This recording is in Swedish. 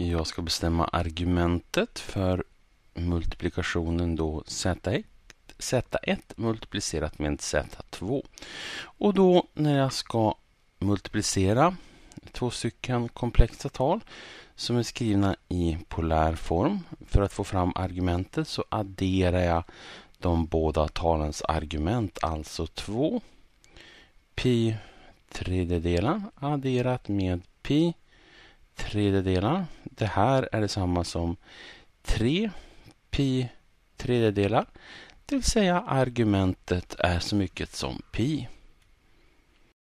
Jag ska bestämma argumentet för multiplikationen då z1, z1 multiplicerat med z2. Och då när jag ska multiplicera två stycken komplexa tal som är skrivna i polär form. För att få fram argumentet så adderar jag de båda talens argument, alltså 2. Pi tredjedelar adderat med pi tredjedelar det här är detsamma som 3 pi tredjedelar, det vill säga argumentet är så mycket som pi.